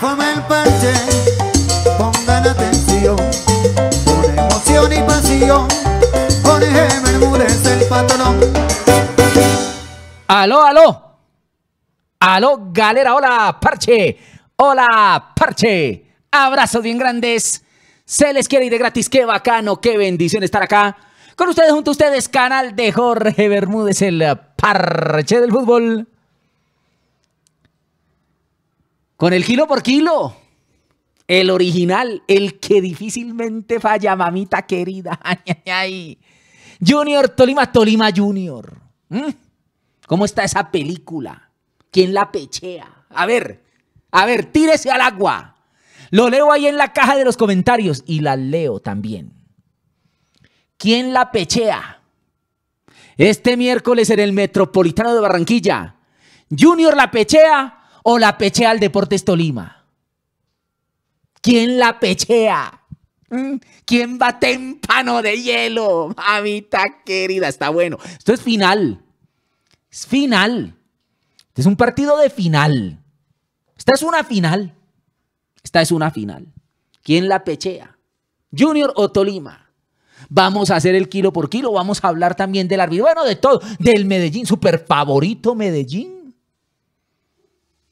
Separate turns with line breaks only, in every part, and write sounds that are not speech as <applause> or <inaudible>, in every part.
fama el parche, pongan atención, con emoción y pasión, Jorge Bermúdez el patrón. Aló, aló, aló, galera, hola, parche, hola, parche, abrazos bien grandes, se les quiere ir de gratis, qué bacano, qué bendición estar acá. Con ustedes, junto a ustedes, canal de Jorge Bermúdez, el parche del fútbol. Con el kilo por kilo. El original, el que difícilmente falla, mamita querida. <laughs> Junior Tolima, Tolima Junior. ¿Mm? ¿Cómo está esa película? ¿Quién la pechea? A ver, a ver, tírese al agua. Lo leo ahí en la caja de los comentarios y la leo también. ¿Quién la pechea? Este miércoles en el Metropolitano de Barranquilla. Junior la pechea o la pechea al Deportes Tolima? ¿Quién la pechea? Mm, ¿Quién va témpano de hielo? Mamita querida, está bueno. Esto es final. Es final. Este es un partido de final. Esta es una final. Esta es una final. ¿Quién la pechea? Junior o Tolima. Vamos a hacer el kilo por kilo. Vamos a hablar también del árbitro. Bueno, de todo. Del Medellín. Super favorito Medellín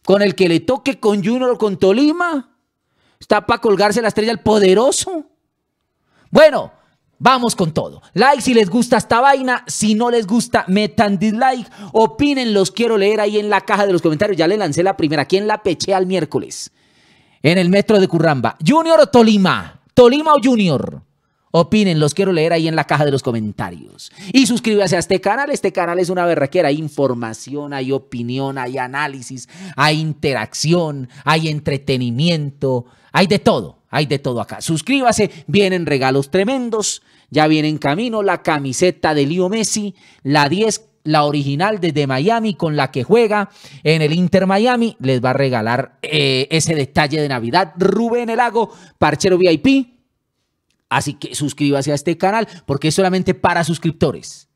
con el que le toque, con Junior o con Tolima. Está para colgarse la estrella al poderoso. Bueno, vamos con todo. Like si les gusta esta vaina, si no les gusta, metan dislike. Opinen, los quiero leer ahí en la caja de los comentarios. Ya le lancé la primera, ¿quién la peché al miércoles? En el metro de Curramba. Junior o Tolima. Tolima o Junior. Opinen, los quiero leer ahí en la caja de los comentarios. Y suscríbase a este canal, este canal es una berraquera. Hay información, hay opinión, hay análisis, hay interacción, hay entretenimiento, hay de todo, hay de todo acá. Suscríbase, vienen regalos tremendos, ya viene en camino la camiseta de Leo Messi, la 10 la original desde Miami con la que juega en el Inter Miami. Les va a regalar eh, ese detalle de Navidad. Rubén Elago, Parchero VIP. Así que suscríbase a este canal porque es solamente para suscriptores.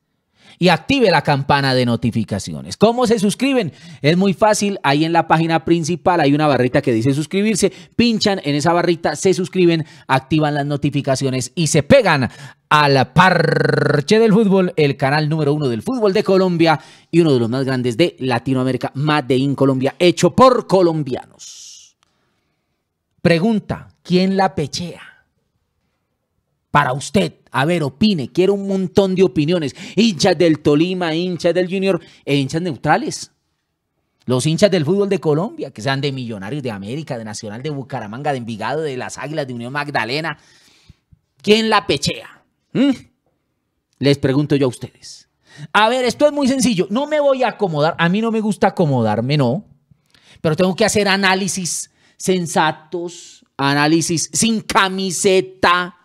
Y active la campana de notificaciones. ¿Cómo se suscriben? Es muy fácil. Ahí en la página principal hay una barrita que dice suscribirse. Pinchan en esa barrita, se suscriben, activan las notificaciones y se pegan al parche del fútbol, el canal número uno del fútbol de Colombia y uno de los más grandes de Latinoamérica, Made in Colombia, hecho por colombianos. Pregunta, ¿quién la pechea? para usted. A ver, opine, quiero un montón de opiniones. Hinchas del Tolima, hinchas del Junior e hinchas neutrales. Los hinchas del fútbol de Colombia, que sean de Millonarios de América, de Nacional de Bucaramanga, de Envigado, de las Águilas, de Unión Magdalena. ¿Quién la pechea? ¿Mm? Les pregunto yo a ustedes. A ver, esto es muy sencillo. No me voy a acomodar. A mí no me gusta acomodarme, no. Pero tengo que hacer análisis sensatos, análisis sin camiseta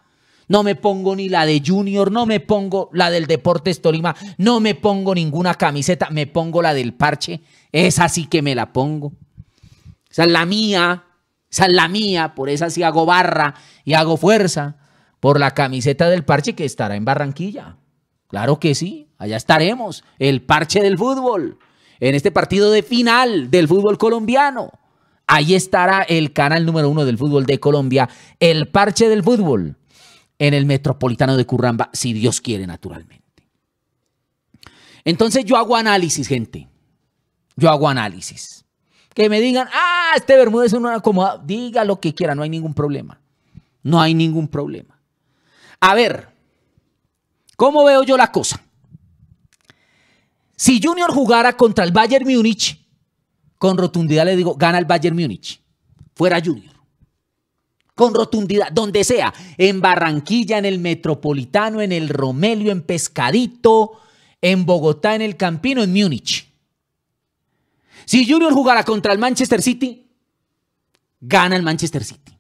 no me pongo ni la de Junior, no me pongo la del Deportes Tolima, no me pongo ninguna camiseta, me pongo la del parche. Es así que me la pongo. Esa es la mía, esa es la mía, por esa sí hago barra y hago fuerza. Por la camiseta del parche que estará en Barranquilla. Claro que sí, allá estaremos. El parche del fútbol. En este partido de final del fútbol colombiano. Ahí estará el canal número uno del fútbol de Colombia, el parche del fútbol en el Metropolitano de Curramba, si Dios quiere, naturalmente. Entonces yo hago análisis, gente. Yo hago análisis. Que me digan, ah, este Bermúdez es un acomodado. Diga lo que quiera, no hay ningún problema. No hay ningún problema. A ver, ¿cómo veo yo la cosa? Si Junior jugara contra el Bayern Múnich, con rotundidad le digo, gana el Bayern Múnich. Fuera Junior con rotundidad, donde sea, en Barranquilla, en el Metropolitano, en el Romelio, en Pescadito, en Bogotá, en el Campino, en Múnich. Si Junior jugara contra el Manchester City, gana el Manchester City.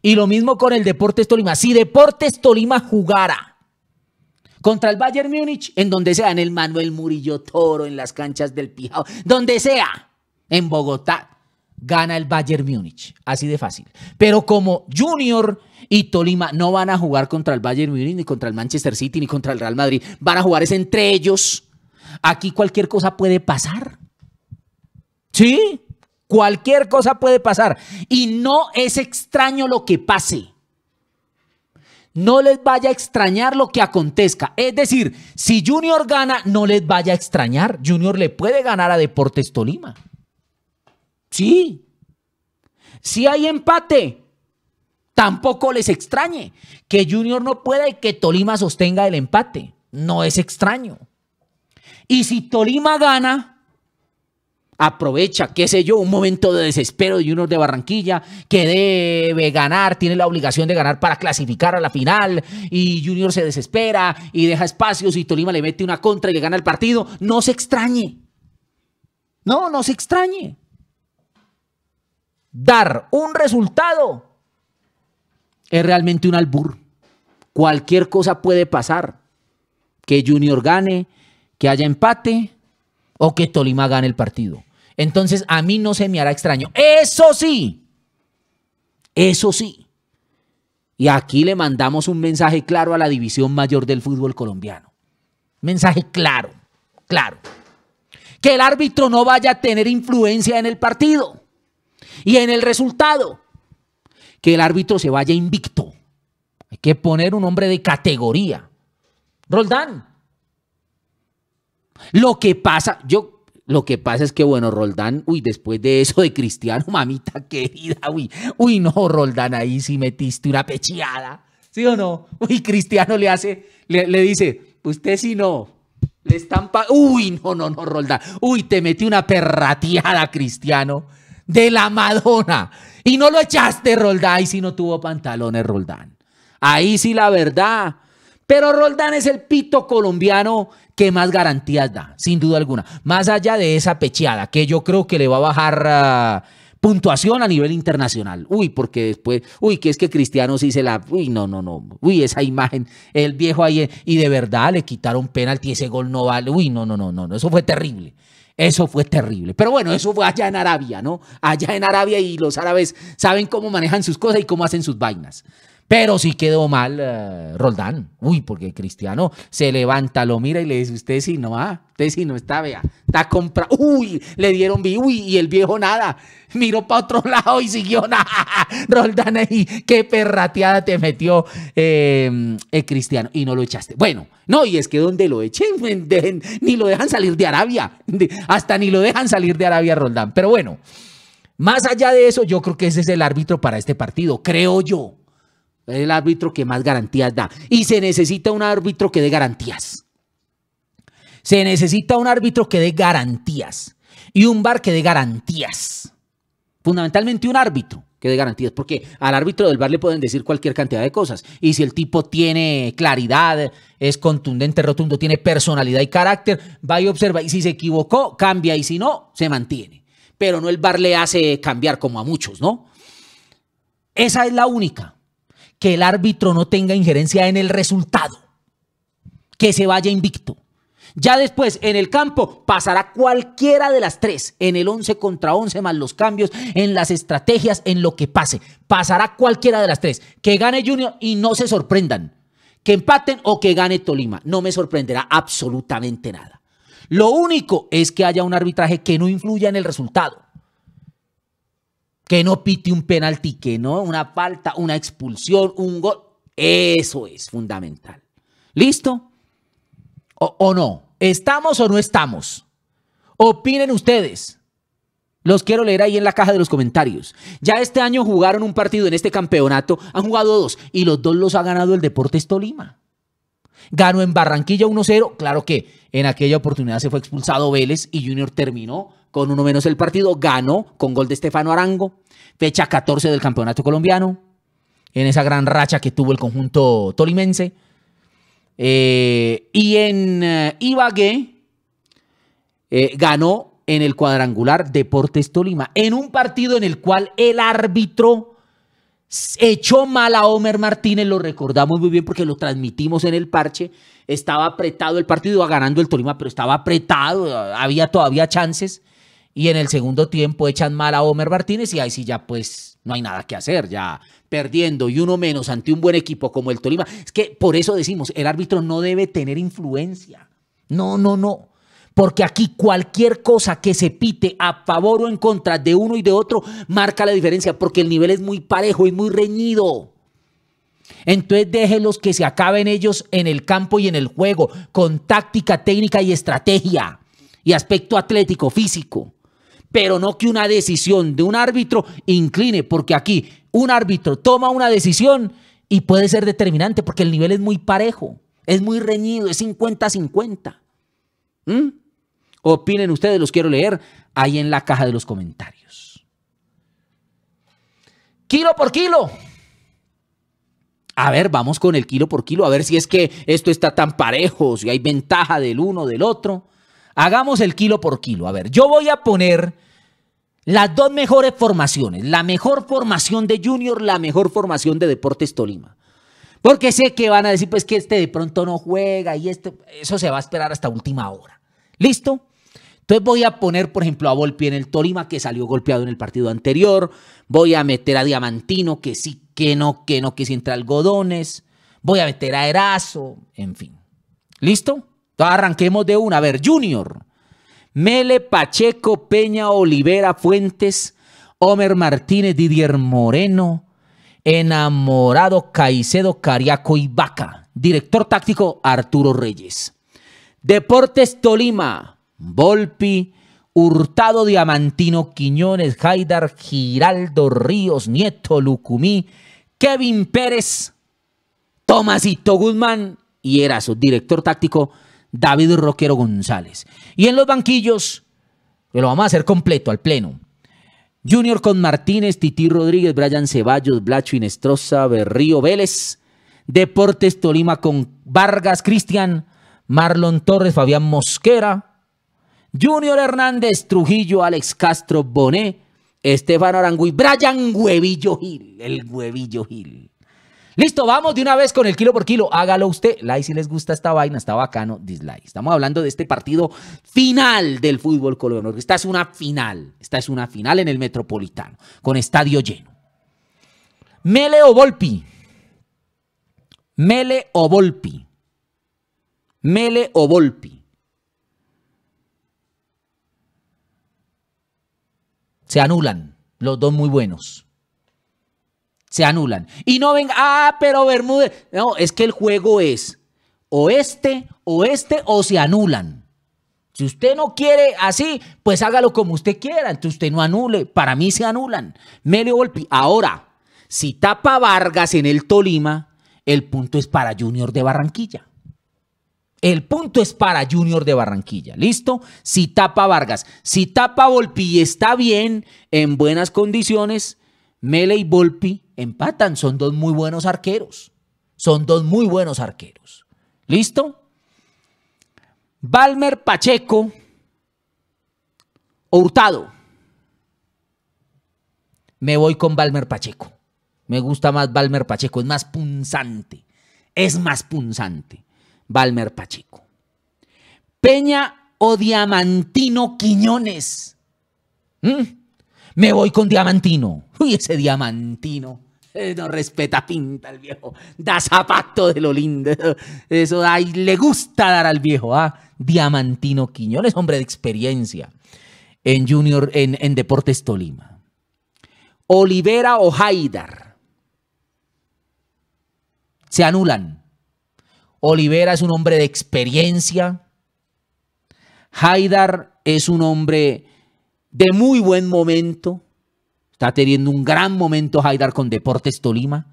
Y lo mismo con el Deportes Tolima. Si Deportes Tolima jugara contra el Bayern Múnich, en donde sea, en el Manuel Murillo Toro, en las canchas del Pijao, donde sea, en Bogotá, gana el Bayern Múnich. Así de fácil. Pero como Junior y Tolima no van a jugar contra el Bayern Munich ni contra el Manchester City, ni contra el Real Madrid, van a jugar es entre ellos. Aquí cualquier cosa puede pasar. ¿Sí? Cualquier cosa puede pasar. Y no es extraño lo que pase. No les vaya a extrañar lo que acontezca. Es decir, si Junior gana, no les vaya a extrañar. Junior le puede ganar a Deportes Tolima. Sí. Si hay empate, tampoco les extrañe que Junior no pueda y que Tolima sostenga el empate. No es extraño. Y si Tolima gana, aprovecha, qué sé yo, un momento de desespero de Junior de Barranquilla, que debe ganar, tiene la obligación de ganar para clasificar a la final, y Junior se desespera y deja espacios y Tolima le mete una contra y le gana el partido. No se extrañe. No, no se extrañe dar un resultado, es realmente un albur. Cualquier cosa puede pasar. Que Junior gane, que haya empate o que Tolima gane el partido. Entonces a mí no se me hará extraño. Eso sí, eso sí. Y aquí le mandamos un mensaje claro a la división mayor del fútbol colombiano. Mensaje claro, claro. Que el árbitro no vaya a tener influencia en el partido. Y en el resultado, que el árbitro se vaya invicto. Hay que poner un hombre de categoría. Roldán. Lo que pasa, yo lo que pasa es que, bueno, Roldán, uy, después de eso de Cristiano, <laughs> mamita querida, uy, uy, no, Roldán, ahí sí metiste una pecheada, ¿sí o no? Uy, Cristiano le hace, le, dice, usted si no, le estampa, uy, no, no, no, Roldán, uy, te metí una perrateada, Cristiano de la Madonna. Y no lo echaste, Roldán, y si no tuvo pantalones, Roldán. Ahí sí la verdad. Pero Roldán es el pito colombiano que más garantías da, sin duda alguna. Más allá de esa pecheada, que yo creo que le va a bajar ah, puntuación a nivel internacional. Uy, porque después, uy, que es que Cristiano sí se la... Uy, no, no, no. Uy, esa imagen, el viejo ahí, y de verdad le quitaron penalti, ese gol no vale. Uy, no, no, no, no. eso fue terrible. Eso fue terrible. Pero bueno, eso fue allá en Arabia, ¿no? Allá en Arabia y los árabes saben cómo manejan sus cosas y cómo hacen sus vainas. Pero sí quedó mal eh, Roldán. Uy, porque Cristiano se levanta, lo mira y le dice, usted sí no, va ah, usted sí no está, vea, está compra. Uy, le dieron vi, uy, y el viejo nada. Miró para otro <laughs> lado y siguió <laughs> ah, Roldán ahí, qué perrateada te metió el em, eh, Cristiano. Y no lo echaste. Bueno, no, y es que donde lo echen, <laughs> ni lo dejan salir de Arabia. hasta ni lo dejan salir de Arabia Roldán. Pero bueno, más allá de eso, yo creo que ese es el árbitro para este partido, creo yo. Es el árbitro que más garantías da. Y se necesita un árbitro que dé garantías. Se necesita un árbitro que dé garantías. Y un bar que dé garantías. Fundamentalmente un árbitro que dé garantías. Porque al árbitro del bar le pueden decir cualquier cantidad de cosas. Y si el tipo tiene claridad, es contundente, rotundo, tiene personalidad y carácter, va y observa. Y si se equivocó, cambia. Y si no, se mantiene. Pero no el bar le hace cambiar como a muchos, ¿no? Esa es la única que el árbitro no tenga injerencia en el resultado, que se vaya invicto. Ya después, en el campo, pasará cualquiera de las tres, en el 11 contra 11, más los cambios, en las estrategias, en lo que pase. Pasará cualquiera de las tres. Que gane Junior y no se sorprendan. Que empaten o que gane Tolima. No me sorprenderá absolutamente nada. Lo único es que haya un arbitraje que no influya en el resultado que no pite un penalti, que no, una falta, una expulsión, un gol. Eso es fundamental. ¿Listo? O, no. ¿Estamos o no estamos? Opinen ustedes. Los quiero leer ahí en la caja de los comentarios. Ya este año jugaron un partido en este campeonato, han jugado dos y los dos los ha ganado el Deportes Tolima. Ganó en Barranquilla 1-0, claro que en aquella oportunidad se fue expulsado Vélez y Junior terminó con uno menos el partido, ganó con gol de Estefano Arango fecha 14 del Campeonato Colombiano, en esa gran racha que tuvo el conjunto tolimense. Eh, y en eh, Ibagué eh, ganó en el cuadrangular Deportes Tolima, en un partido en el cual el árbitro echó mal a Homer Martínez, lo recordamos muy bien porque lo transmitimos en el parche, estaba apretado el partido, iba ganando el Tolima, pero estaba apretado, había todavía chances y en el segundo tiempo echan mal a Homer Martínez y ahí sí ya pues no hay nada que hacer, ya perdiendo y uno menos ante un buen equipo como el Tolima. Es que por eso decimos, el árbitro no debe tener influencia. No, no, no. Porque aquí cualquier cosa que se pite a favor o en contra de uno y de otro marca la diferencia porque el nivel es muy parejo y muy reñido. Entonces déjenlos que se acaben ellos en el campo y en el juego con táctica, técnica y estrategia y aspecto atlético, físico pero no que una decisión de un árbitro incline, porque aquí un árbitro toma una decisión y puede ser determinante, porque el nivel es muy parejo, es muy reñido, es 50-50. ¿Mm? Opinen ustedes, los quiero leer ahí en la caja de los comentarios. Kilo por kilo. A ver, vamos con el kilo por kilo, a ver si es que esto está tan parejo, si hay ventaja del uno, del otro. Hagamos el kilo por kilo. A ver, yo voy a poner las dos mejores formaciones. La mejor formación de Junior, la mejor formación de Deportes Tolima. Porque sé que van a decir, pues que este de pronto no juega y esto, eso se va a esperar hasta última hora. ¿Listo? Entonces voy a poner, por ejemplo, a Volpi en el Tolima, que salió golpeado en el partido anterior. Voy a meter a Diamantino, que sí, que no, que no, que si entra algodones. Voy a meter a Erazo, en fin. ¿Listo? Arranquemos de una. A ver, Junior. Mele Pacheco, Peña, Olivera, Fuentes, Homer Martínez, Didier Moreno, Enamorado, Caicedo, Cariaco y Vaca. Director táctico, Arturo Reyes. Deportes Tolima, Volpi, Hurtado, Diamantino, Quiñones, Haidar, Giraldo, Ríos, Nieto, Lucumí, Kevin Pérez, Tomasito Guzmán y era su director táctico, David Roquero González. Y en los banquillos, lo vamos a hacer completo al pleno. Junior con Martínez, Tití Rodríguez, Brian Ceballos, Blacho Inestrosa, Berrío Vélez, Deportes Tolima con Vargas, Cristian, Marlon Torres, Fabián Mosquera, Junior Hernández, Trujillo, Alex Castro, Bonet, Estefano y Brian Huevillo Gil, el Huevillo Gil. Listo, vamos de una vez con el kilo por kilo. Hágalo usted. Like si les gusta esta vaina, está bacano. Dislike. Estamos hablando de este partido final del fútbol colombiano. Esta es una final. Esta es una final en el Metropolitano, con estadio lleno. Mele o Volpi. Mele o Volpi. Mele o Volpi. Se anulan los dos muy buenos se anulan. Y no venga, ah, pero Bermúdez. No, es que el juego es o este, o este, o se anulan. Si usted no quiere así, pues hágalo como usted quiera. Entonces usted no anule. Para mí se anulan. y Volpi. Ahora, si tapa Vargas en el Tolima, el punto es para Junior de Barranquilla. El punto es para Junior de Barranquilla. ¿Listo? Si tapa Vargas, si tapa Volpi y está bien, en buenas condiciones, Mele y Volpi empatan. Son dos muy buenos arqueros. Son dos muy buenos arqueros. ¿Listo? Balmer Pacheco o Hurtado. Me voy con Balmer Pacheco. Me gusta más Balmer Pacheco. Es más punzante. Es más punzante. Balmer Pacheco. Peña o Diamantino Quiñones. ¿Mm? Me voy con Diamantino. Uy, ese Diamantino. Eh, no respeta pinta el viejo. Da zapato de lo lindo. Eso le gusta dar al viejo. ¿ah? Diamantino Quiñones, hombre de experiencia en Junior, en, en Deportes Tolima. Olivera o Haidar. Se anulan. Olivera es un hombre de experiencia. Haidar es un hombre de muy buen momento. Está teniendo un gran momento Haidar con Deportes Tolima.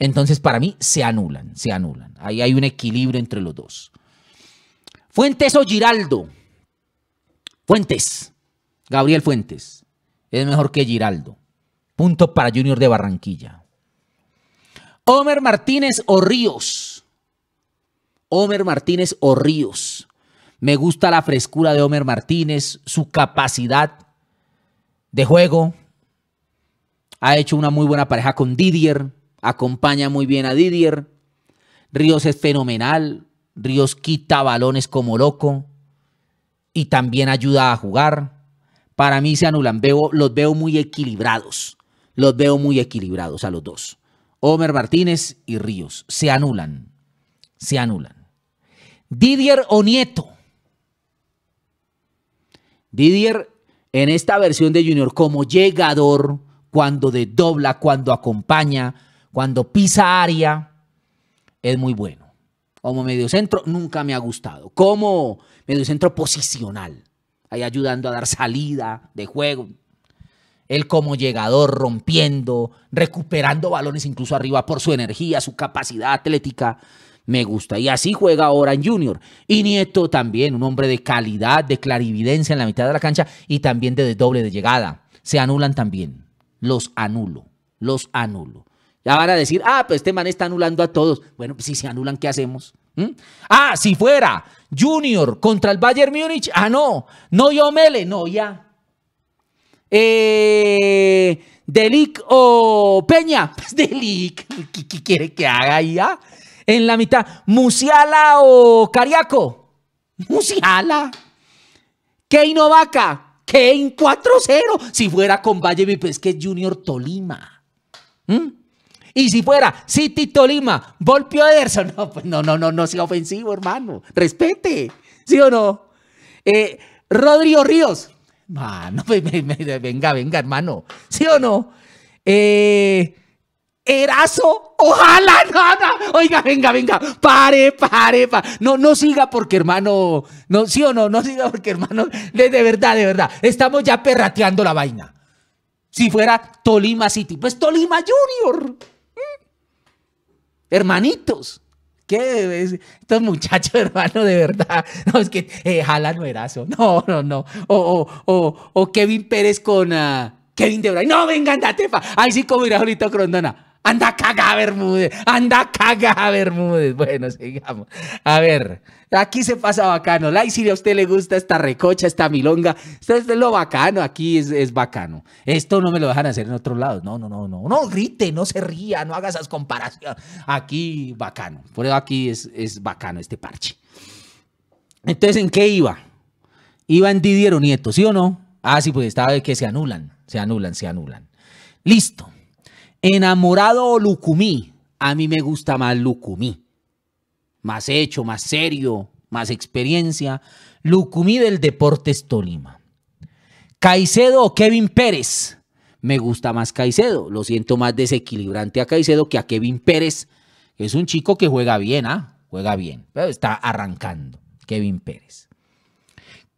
Entonces, para mí, se anulan, se anulan. Ahí hay un equilibrio entre los dos. Fuentes o Giraldo. Fuentes. Gabriel Fuentes. Es mejor que Giraldo. Punto para Junior de Barranquilla. Homer Martínez o Ríos. Homer Martínez o Ríos. Me gusta la frescura de Homer Martínez, su capacidad de juego, ha hecho una muy buena pareja con Didier. Acompaña muy bien a Didier. Ríos es fenomenal. Ríos quita balones como loco. Y también ayuda a jugar. Para mí se anulan. Veo, los veo muy equilibrados. Los veo muy equilibrados a los dos. Homer Martínez y Ríos. Se anulan. Se anulan. Didier o Nieto. Didier en esta versión de Junior como llegador cuando dobla, cuando acompaña, cuando pisa área, es muy bueno. Como mediocentro nunca me ha gustado. Como mediocentro posicional, ahí ayudando a dar salida de juego. Él como llegador, rompiendo, recuperando balones incluso arriba por su energía, su capacidad atlética me gusta. Y así juega ahora en Junior. Y Nieto también, un hombre de calidad, de clarividencia en la mitad de la cancha y también de doble de llegada. Se anulan también los anulo, los anulo. Ya van a decir, ah, pues este man está anulando a todos. Bueno, pues si se anulan, ¿qué hacemos? ¿Mm? Ah, si fuera Junior contra el Bayern Múnich, ah, no, no yo Mele, no, ya. Eh, Delic o Peña, <laughs> pues Delic, ¿qué, quiere que haga ya? Ah? En la mitad, Musiala o Cariaco, Musiala. Keino que en 4-0? Si fuera con Valle que Junior Tolima. ¿Mm? Y si fuera City Tolima, Volpio Ederson. <laughs> No, pues no, no, no, no sea ofensivo, hermano. Respete. ¿Sí o no? Eh, Rodrigo Ríos. Ah, <laughs> venga, venga, hermano. ¿Sí o no? Eh, Erazo, ojalá, nada! Oiga, venga, venga, pare, pare, No, no siga porque hermano, no, sí o no, no siga porque hermano, de, verdad, de verdad, estamos ya perrateando la vaina. Si fuera Tolima City, pues Tolima Junior. Mm. Hermanitos. ¿Qué? Estos muchachos, <laughs> hermano, de verdad. No, es que eh, no erazo. No, no, no. O, Kevin Pérez con ah, Kevin De No, venga, andate, pa. Ahí sí, como irá ahorita Crondona. Anda caga Bermúdez, anda caga Bermúdez. Bueno, sigamos. A ver, aquí se pasa bacano. Like si a usted le gusta esta recocha, esta milonga, esto es lo bacano, aquí es, bacano. Esto no me lo dejan hacer en otros lados. No, no, no, no. No grite, no se ría, no haga esas comparaciones. Aquí bacano. Por eso aquí es, es bacano este parche. Entonces, ¿en qué iba? Iba en Didiero Nieto, ¿sí o no? Ah, sí, pues estaba de que se anulan, se anulan, se anulan. Listo enamorado o lucumí, a mí me gusta más lucumí. Más hecho, más serio, más experiencia. Lucumí del Deportes Tolima. Caicedo o Kevin Pérez. Me gusta más Caicedo. Lo siento más desequilibrante a Caicedo que a Kevin Pérez. es un chico que juega bien, ¿ah? Juega bien. Pero está arrancando. Kevin Pérez.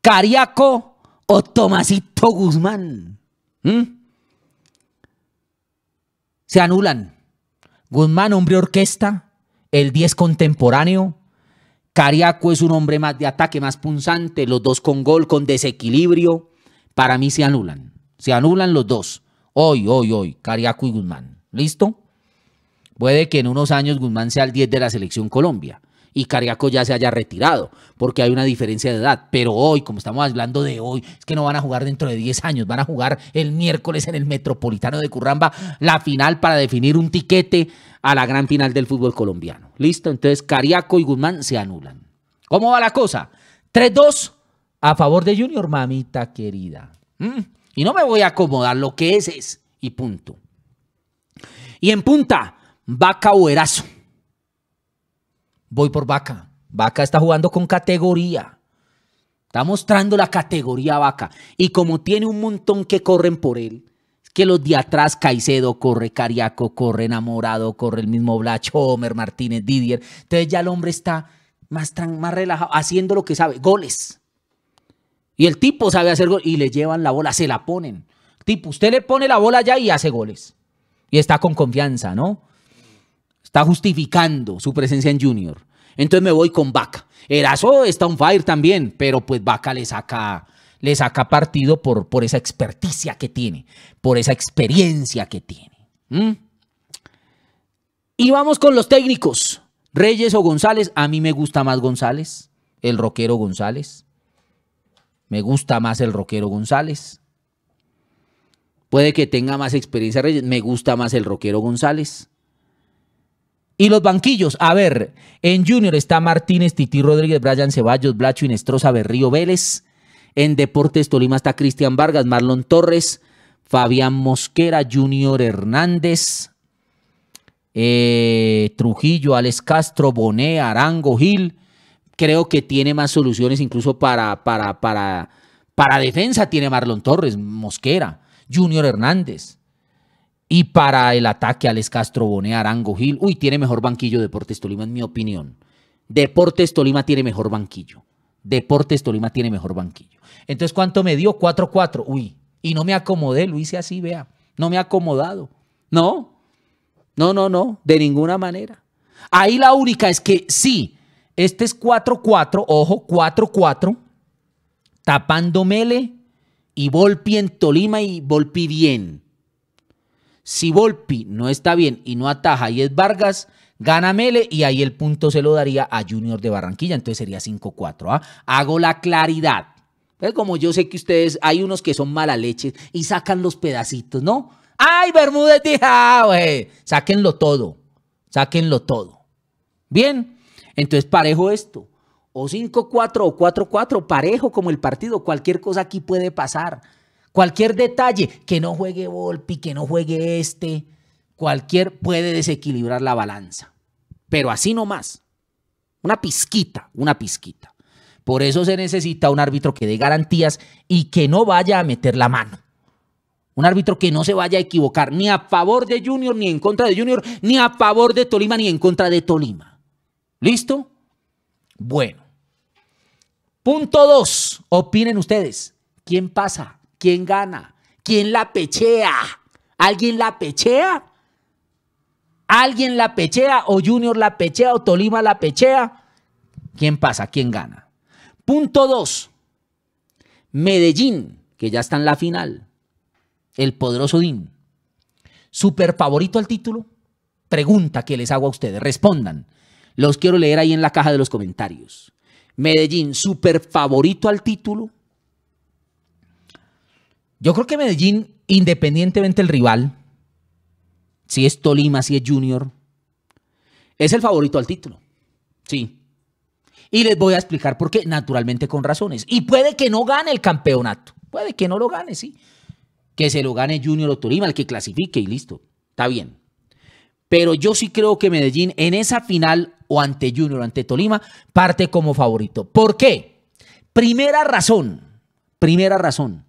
Cariaco o Tomasito Guzmán. ¿Mm? se anulan. Guzmán, hombre orquesta, el 10 contemporáneo. Cariaco es un hombre más de ataque, más punzante, los dos con gol, con desequilibrio. Para mí se anulan. Se anulan los dos. Hoy, hoy, hoy, Cariaco y Guzmán. ¿Listo? Puede que en unos años Guzmán sea el 10 de la selección Colombia y Cariaco ya se haya retirado, porque hay una diferencia de edad. Pero hoy, como estamos hablando de hoy, es que no van a jugar dentro de 10 años, van a jugar el miércoles en el Metropolitano de Curramba la final para definir un tiquete a la gran final del fútbol colombiano. Listo, entonces Cariaco y Guzmán se anulan. ¿Cómo va la cosa? 3-2 a favor de Junior, mamita querida. ¿Mm? Y no me voy a acomodar, lo que es es, y punto. Y en punta, va voy por Vaca. Vaca está jugando con categoría. Está mostrando la categoría Vaca. Y como tiene un montón que corren por él, que los de atrás, Caicedo, corre Cariaco, corre Enamorado, corre el mismo Blach, Homer Martínez, Didier. Entonces ya el hombre está más, más relajado, haciendo lo que sabe, goles. Y el tipo sabe hacer goles y le llevan la bola, se la ponen. Tipo, usted le pone la bola allá y hace goles. Y está con confianza, ¿no? Está justificando su presencia en Junior. Entonces me voy con Vaca. Erazo está un fire también, pero pues Vaca le saca, saca partido por, por esa experticia que tiene, por esa experiencia que tiene. ¿Mm? Y vamos con los técnicos. Reyes o González. A mí me gusta más González, el rockero González. Me gusta más el rockero González. Puede que tenga más experiencia Reyes. Me gusta más el rockero González. Y los banquillos, a ver, en Junior está Martínez, Titi Rodríguez, Brian Ceballos, Blacho Inestrosa, Berrío Vélez. En Deportes Tolima está Cristian Vargas, Marlon Torres, Fabián Mosquera, Junior Hernández, eh, Trujillo, Alex Castro, Boné, Arango, Gil. Creo que tiene más soluciones incluso para, para, para, para defensa. Tiene Marlon Torres, Mosquera, Junior Hernández. Y para el ataque, Alex Castro, Boné, Arango, Gil. Uy, tiene mejor banquillo Deportes Tolima, en mi opinión. Deportes Tolima tiene mejor banquillo. Deportes Tolima tiene mejor banquillo. Entonces, ¿cuánto me dio? 4-4. Uy, y no me acomodé, lo hice así, vea. No me ha acomodado. No, no, no, no, de ninguna manera. Ahí la única es que sí, este es 4-4, ojo, 4-4, tapando Mele y Volpi en Tolima y Volpi bien. Si Volpi no está bien y no ataja y es Vargas, gana Mele y ahí el punto se lo daría a Junior de Barranquilla. Entonces sería 5-4. ¿ah? Hago la claridad. Pues como yo sé que ustedes, hay unos que son mala leche y sacan los pedacitos, ¿no? ¡Ay, Bermúdez ah, saquenlo Sáquenlo todo. Sáquenlo todo. Bien. Entonces parejo esto. O 5-4 o 4-4, parejo como el partido. Cualquier cosa aquí puede pasar. Cualquier detalle, que no juegue Volpi, que no juegue este, cualquier puede desequilibrar la balanza. Pero así nomás. Una pizquita, una pizquita. Por eso se necesita un árbitro que dé garantías y que no vaya a meter la mano. Un árbitro que no se vaya a equivocar ni a favor de Junior, ni en contra de Junior, ni a favor de Tolima, ni en contra de Tolima. ¿Listo? Bueno. Punto dos. Opinen ustedes. ¿Quién pasa? ¿Quién gana? ¿Quién la pechea? ¿Alguien la pechea? ¿Alguien la pechea? ¿O Junior la pechea? ¿O Tolima la pechea? ¿Quién pasa? ¿Quién gana? Punto 2. Medellín, que ya está en la final. El poderoso DIN. ¿Super favorito al título? Pregunta que les hago a ustedes. Respondan. Los quiero leer ahí en la caja de los comentarios. Medellín, super favorito al título. Yo creo que Medellín, independientemente del rival, si es Tolima, si es Junior, es el favorito al título. Sí. Y les voy a explicar por qué, naturalmente con razones. Y puede que no gane el campeonato. Puede que no lo gane, sí. Que se lo gane Junior o Tolima, el que clasifique y listo. Está bien. Pero yo sí creo que Medellín en esa final o ante Junior o ante Tolima parte como favorito. ¿Por qué? Primera razón. Primera razón.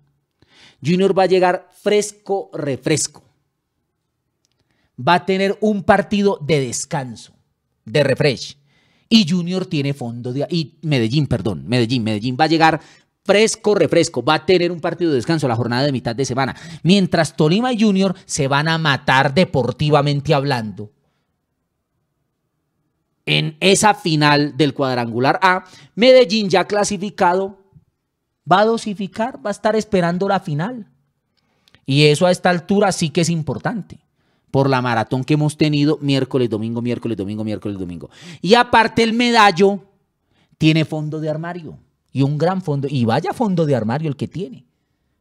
Junior va a llegar fresco, refresco. Va a tener un partido de descanso, de refresh. Y Junior tiene fondo de... Y Medellín, perdón, Medellín, Medellín va a llegar fresco, refresco. Va a tener un partido de descanso la jornada de mitad de semana. Mientras Tolima y Junior se van a matar deportivamente hablando en esa final del cuadrangular A, Medellín ya clasificado va a dosificar, va a estar esperando la final. Y eso a esta altura sí que es importante por la maratón que hemos tenido miércoles, domingo, miércoles, domingo, miércoles, domingo. Y aparte el medallo tiene fondo de armario y un gran fondo. Y vaya fondo de armario el que tiene.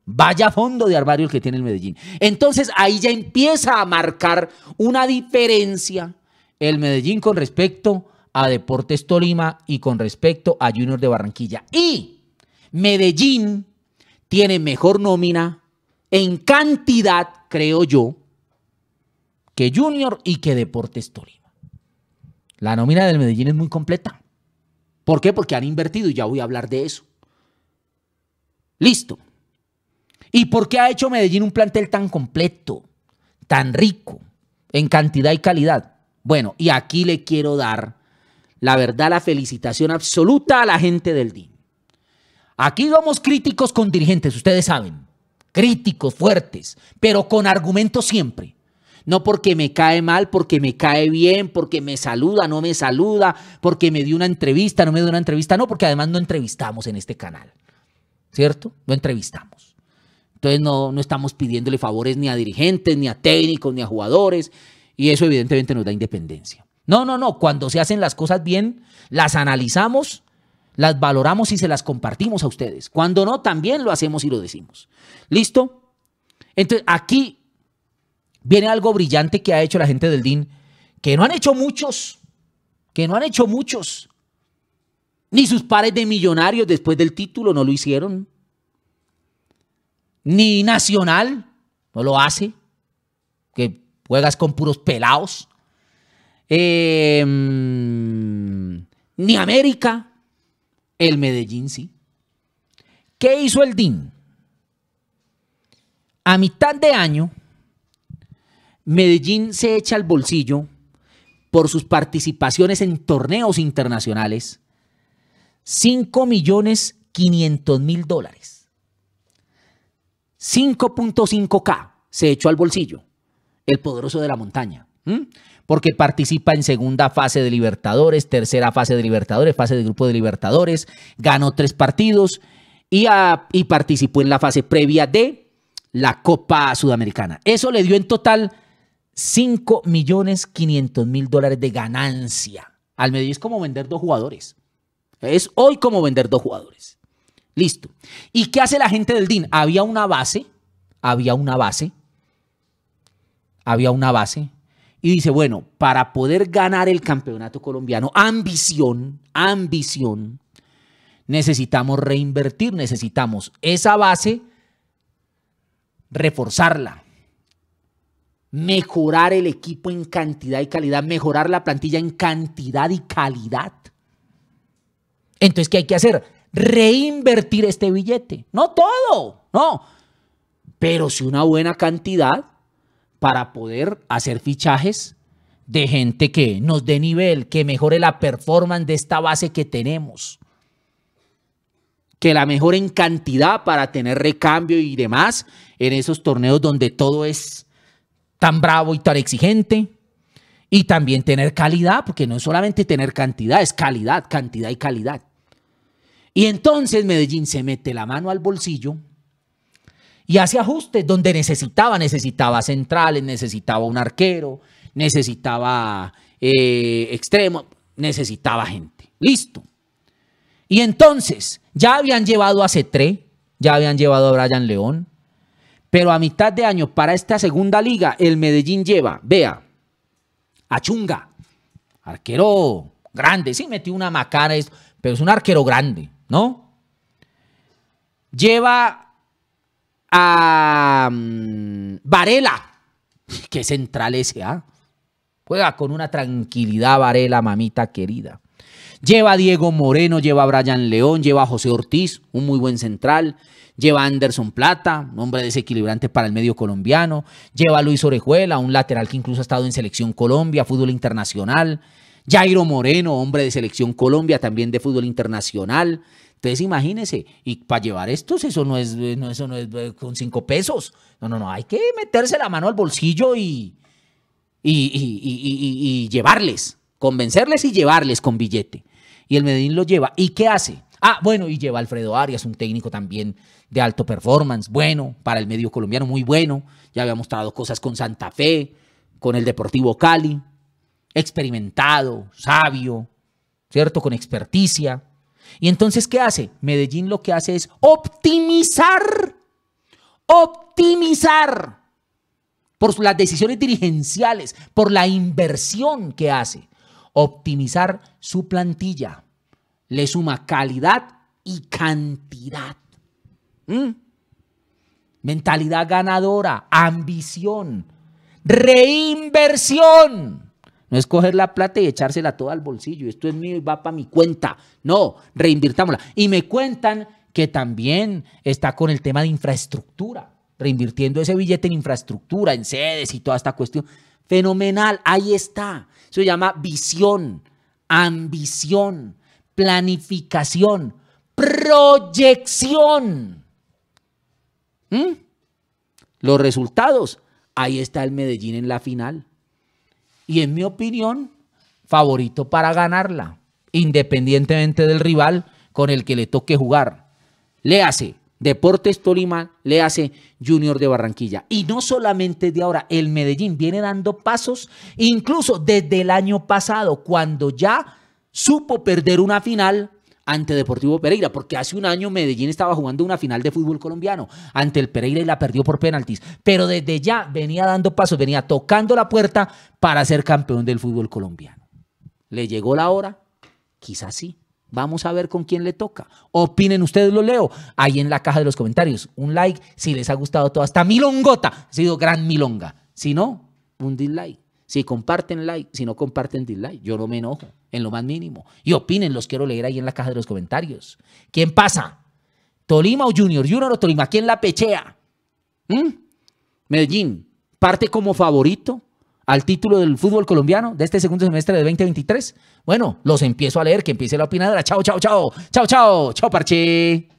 Vaya fondo de armario el que tiene el Medellín. Entonces ahí ya empieza a marcar una diferencia el Medellín con respecto a Deportes Tolima y con respecto a Junior de Barranquilla. Y Medellín tiene mejor nómina en cantidad, creo yo, que Junior y que Deportes Tolima. La nómina del Medellín es muy completa. ¿Por qué? Porque han invertido y ya voy a hablar de eso. Listo. ¿Y por qué ha hecho Medellín un plantel tan completo, tan rico, en cantidad y calidad? Bueno, y aquí le quiero dar, la verdad, la felicitación absoluta a la gente del DIN. Aquí vamos críticos con dirigentes, ustedes saben. Críticos fuertes, pero con argumentos siempre. No porque me cae mal, porque me cae bien, porque me saluda, no me saluda, porque me dio una entrevista, no me dio una entrevista, no, porque además no entrevistamos en este canal. ¿Cierto? No entrevistamos. Entonces no, no estamos pidiéndole favores ni a dirigentes, ni a técnicos, ni a jugadores. Y eso evidentemente nos da independencia. No, no, no. Cuando se hacen las cosas bien, las analizamos las valoramos y se las compartimos a ustedes. Cuando no, también lo hacemos y lo decimos. ¿Listo? Entonces, aquí viene algo brillante que ha hecho la gente del DIN, que no han hecho muchos, que no han hecho muchos. Ni sus pares de millonarios después del título no lo hicieron. Ni Nacional no lo hace, que juegas con puros pelados. Em, ni América el Medellín sí. ¿Qué hizo el DIN? A mitad de año, Medellín se echa al bolsillo por sus participaciones en torneos internacionales 5 millones 500 mil dólares. 5.5K se echó al bolsillo el poderoso de la montaña. ¿Mm? porque participa en segunda fase de Libertadores, tercera fase de Libertadores, fase de grupo de Libertadores, ganó tres partidos y, ah, participó en la fase previa de la Copa Sudamericana. Eso le dio en total 5 millones 500 mil dólares de ganancia. Al medio es como vender dos jugadores. Es hoy como vender dos jugadores. Listo. ¿Y qué hace la gente del DIN? Había una base, había una base, había una base y dice, bueno, para poder ganar el campeonato colombiano, ambición, ambición, necesitamos reinvertir, necesitamos esa base, reforzarla, mejorar el equipo en cantidad y calidad, mejorar la plantilla en cantidad y calidad. Entonces, ¿qué hay que hacer? Reinvertir este billete. No todo, no. Pero si una buena cantidad para poder hacer fichajes de gente que nos dé nivel, que mejore la performance de esta base que tenemos, que la mejore en cantidad para tener recambio y demás en esos torneos donde todo es tan bravo y tan exigente. Y también tener calidad, porque no es solamente tener cantidad, es calidad, cantidad y calidad. Y entonces Medellín se mete la mano al bolsillo y hace ajustes donde necesitaba, necesitaba centrales, necesitaba un arquero, necesitaba extremos, eh, extremo, necesitaba gente. Listo. Y entonces, ya habían llevado a Cetré, ya habían llevado a Brian León, pero a mitad de año para esta segunda liga, el Medellín lleva, vea, a Chunga, arquero grande, sí metió una macana, pero es un arquero grande, ¿no? Lleva a mm, Varela. que central ese, Juega con una tranquilidad, Varela, mamita querida. Lleva a Diego Moreno, lleva a Brian León, lleva a José Ortiz, un muy buen central. Lleva a Anderson Plata, un hombre desequilibrante para el medio colombiano. Lleva a Luis Orejuela, un lateral que incluso ha estado en Selección Colombia, fútbol internacional. Jairo Moreno, hombre de Selección Colombia, también de fútbol internacional. Entonces imagínense, y para llevar estos, eso no es, eh, eso eh, con cinco pesos. No, no, no, hay que meterse la mano al bolsillo y, y, y, y llevarles, convencerles y llevarles con billete. Y el Medellín lo lleva. ¿Y qué hace? Ah, bueno, y lleva Alfredo Arias, un técnico también de alto performance, bueno, para el medio colombiano, muy bueno. Ya había mostrado cosas con Santa Fe, con el Deportivo Cali experimentado, sabio, ¿cierto? Con experticia. Y entonces, ¿qué hace? Medellín lo que hace es optimizar, optimizar por las decisiones dirigenciales, por la inversión que hace, optimizar su plantilla. Le suma calidad y cantidad. ¿Mm? Mentalidad ganadora, ambición, reinversión. No es coger la plata y echársela toda al bolsillo. Esto es mío y va para mi cuenta. No, reinvirtámosla. Y me cuentan que también está con el tema de infraestructura, reinvirtiendo ese billete en infraestructura, en sedes y toda esta cuestión. Fenomenal, ahí está. Eso se llama visión, ambición, planificación, proyección. ¿Mm? Los resultados, ahí está el Medellín en la final y en mi opinión, favorito para ganarla, independientemente del rival con el que le toque jugar. Le hace Deportes Tolima, le hace Junior de Barranquilla. Y no solamente de ahora, el Medellín viene dando pasos, incluso desde el año pasado, cuando ya supo perder una final ante Deportivo Pereira, porque hace un año Medellín estaba jugando una final de fútbol colombiano ante el Pereira y la perdió por penaltis, pero desde ya venía dando pasos, venía tocando la puerta para ser campeón del fútbol colombiano. ¿Le llegó la hora? Quizás sí. Vamos a ver con quién le toca. Opinen ustedes, lo leo ahí en la caja de los comentarios. Un like si les ha gustado todo. Hasta milongota. Ha sido gran milonga. Si no, un dislike. Si comparten like, si no comparten dislike, yo no me enojo en lo más mínimo. Y opinen, los quiero leer ahí en la caja de los comentarios. ¿Quién pasa? ¿Tolima o Junior? ¿Junior o Tolima? ¿Quién la pechea? ¿Mm? Medellín, ¿parte como favorito al título del fútbol colombiano de este segundo semestre de 2023? Bueno, los empiezo a leer, que empiece la opinadora. Chao, chao, chao. Chao, chao. Chao, parche.